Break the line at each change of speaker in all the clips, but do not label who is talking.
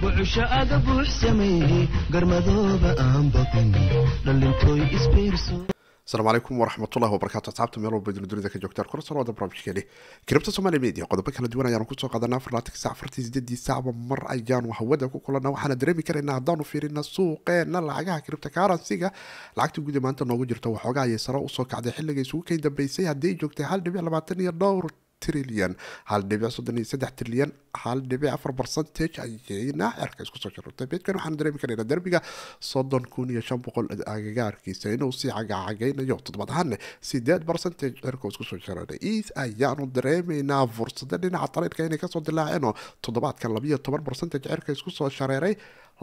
buucsho aga buux garmadooba aan baqin dhalintooy isbiirso asalaamu calaykum waraxmatullahi wabarakaatu asxaabta meel walbadina dunida ka joogtaan kuna soo noqda barnaamijkeeni kiribta soomaaliya media qodobo kala duwan ayaanu kusoo qaadanaa afarlaatanki sac afartii sideedii sacba mar ayaanu hawada ku kulana waxaana dareemi karaynaa haddaanu fiirina suuqeena lacagaha kiribta karansiga lacagta guda maanta noogu jirta waxoogaa ayay saro usoo kacday xilliga isugu kay dambeysay haddii joogtay hal dhibic labaatan iyo dhowr trilyan hal dhibic soddon iyo saddex trilyan hal dhibic afar barcentage ayayna xeerka isku soo sharurtay bedkan waxaanu dareemi karayna derbiga soddon kun iyo shan boqol agagaarkiisa inuu sii cagacagaynayo toddobaad ahaana sideed barcentage xeerka isku soo sharooday is ayaanu dareemaynaa fursada dhinaca taliidka inay kasoo dilaaceenoo toddobaadka labiyo toban barcentage cerka isku soo shareeray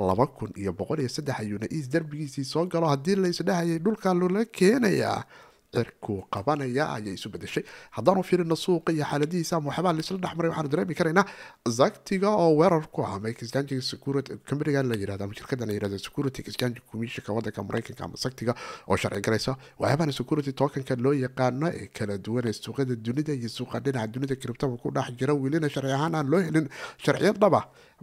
laba kun iyo boqol iyo saddex ayuuna is derbigiisii soo galo haddii la isdhahayay dhulka loola keenayaa cirkuu qabanaya ayay isu bedeshay haddaanu fiirino suuqa iyo xaaladihiisa ama waxbaa laisla dhexmaray waxaanu dareemi karaynaa zaktiga oo weerar ku ah exchange security companiga la yirahdo ama shirkadan la yirahdo security exchange commissionka wadanka maraykanka ama zaktiga oo sharci garaysa waxyaabahan security tokenka loo yaqaano ee kala duwan ee suuqyada dunida iyo suuqa dhinaca dunida kiribtaba ku dhex jira welina sharci ahaan aan loo helin sharciyo dhab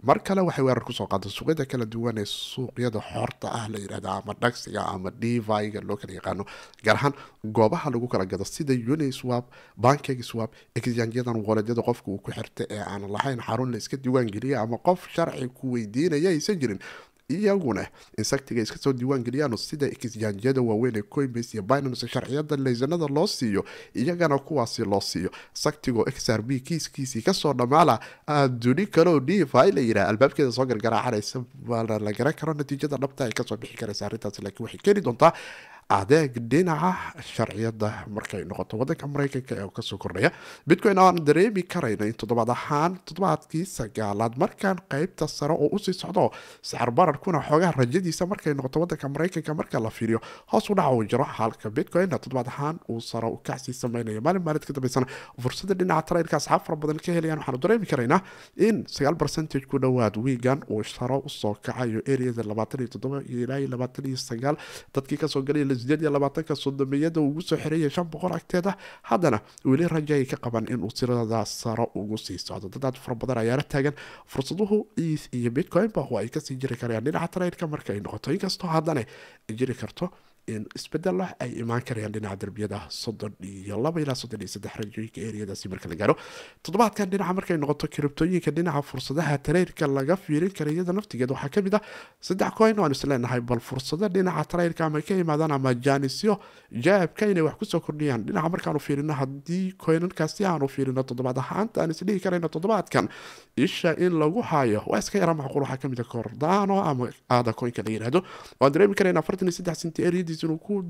mar kale waxay weerar kusoo qaadeen suuqyada kala duwan ee suuqyada xorta ah la yidhahda ama dhagsiga ama diviga loo kala yaqaano gaar ahaan goobaha lagu kala gado sida uniswab bankegswap exanjadan waleedyada qofka uu ku xirta ee aan lahayn xarun la iska diiwaan geliya ama qof sharci ku weydiinaya aysan jirin iyaguna insaktiga iska soo diiwaan geliyaan sida ikisjaanjiyada waaweyn ee coinbase iyo binance sharciyada laysanada loo siiyo iyagana kuwaasi loo siiyo saktigo xrb kiiskiisii kasoo dhamaala duni kaleoo dfi la yiraa albaabkeeda soo gargaraacanaysa baana la garan karo natiijada dhabta ay ah kasoo bixi karaysa arintaas laakiin waxay keeni doontaa adeeg dhinaca sharciyada markay noqoto wadanka mareykanka ee kasoo kordhaya bitcoin o aan dareemi karayna in toddobaad ahaan toddobaadkii sagaalaad markaan qeybta sare oo usii socdo sacar bararkuna xoogaha rajadiisa markay noqoto wadanka mareykanka marka la fiiriyo hoos u dhaca uu jiro halka bitcoinna toddobaad ahaan uu sare u kacsi sameynaya maalin maalid ka dambeysana fursada dhinaca taraylka asxaab fara badan ka helayaan waxaanu dareemi karaynaa in sagaal percentage ku dhowaad wiigan uu sare usoo kacayo eriyada labaatan iyo toddoba ilaa iyo labaatan iyo sagaal dadkii kasoo galaya iyo ka sodomiyada ugu soo xiraya shan boqol agteeda haddana weli rajo ay ka qaban inuu tirada sare ugu sii socdo dadaad fara badan ayaana taagan fursaduhu iis iyo bitcoin ba ay kasii jiri karayaan dhinaca trade marka ay noqoto inkastoo haddana jiri karto in isbedelo ay imaan karayaan dhinaca darbiyada soddon iyo laba ilaa soddon iyo saddex rajooyinka eriyadaasi marka la gaaro toddobaadkan dhinaca markay noqoto kiribtooyinka dhinaca fursadaha tarayrka laga fiirin kara iyada naftigeed waxaa kamid ah saddex coin waan isleenahay bal fursado dhinaca tarayrka ama ka imaadaan ama jaanisyo jaabka inay wax kusoo kordhiyaan dhinaca markaanu fiirino haddii coinankaasi aanu fiirino toddobaad ahaanta aan isdhihi karayno toddobaadkan isha in lagu haayo waa iska yaraa macquul waxaa kamid a ah kordano ama aada coinka la yiraahdo waan dareemi karayna afartan iyo saddex senti eriyada qiimihiisa inuu ku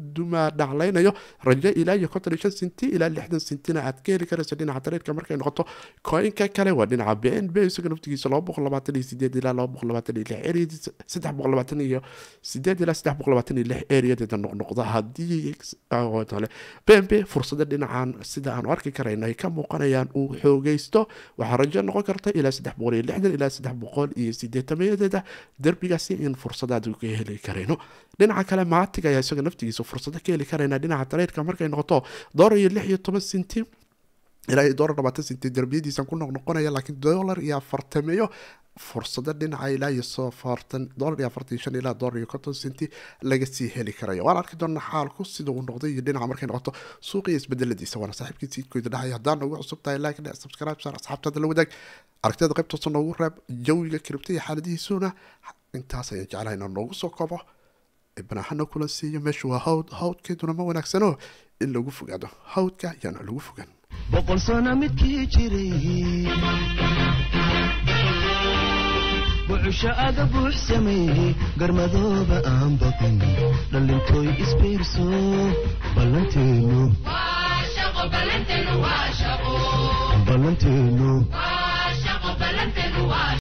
dhaclaynayo rajo ilaa iyo konton iyo shan sinti ilaa lixdan sintina aad ka heli karaysa dhinaca dareedka markay noqoto koinka kale waa dhinaca b n b isaga naftigiisa laba boqol labaatan iyo sideed ilaa laba boqol labaatan iyo lix eriyadiisa saddex boqol labaatan iyo sideed ilaa saddex boqol labaatan iyo lix eriyadeeda noqnoqda haddii b n b fursada dhinacan sida aanu arki karayno ay ka muuqanayaan uu xoogeysto waxaa rajo noqon karta ilaa saddex boqol iyo lixdan ilaa saddex boqol iyo sideetamayadeeda derbigaasi in fursadaad ka heli karayno dhinaca kale maatig ayaa isaga naftigiisa fursado ka heli karaynaa dhinaca tareedka markay noqoto door iyo lix iyo toban senti ilaa iyo doolar labaatan senti darbiyadiisan ku noqnoqonaya laakiin dolar iyo afartameeyo fursado dhinaca ilaa iyo sofartan dolar iyo afartan iyo shan ilaa dolar iyo konton senti laga sii heli karayo waan arki doonaa xaalku sida uu noqday iyo dhinaca markay noqoto suuqiyo isbedeladiisa waana saaxiibkiisii idkoyda dhahaya haddaan noogu cusub tahay like dhe subscribe saar asxaabtaada la wadaag aragtiyada qaybtoosa noogu raab jawiga kiribta iyo xaaladihiisuna intaas ayaan jeclahay inaan noogu soo kobo wixii banaxano kula siiyo meeshu waa hawd hawdkeeduna ma wanaagsano in lagu fogaado hawdka yaana lagu fogaan boqol aga buux garmadooba aan baqin dhallintooy isbiirso ballanteenu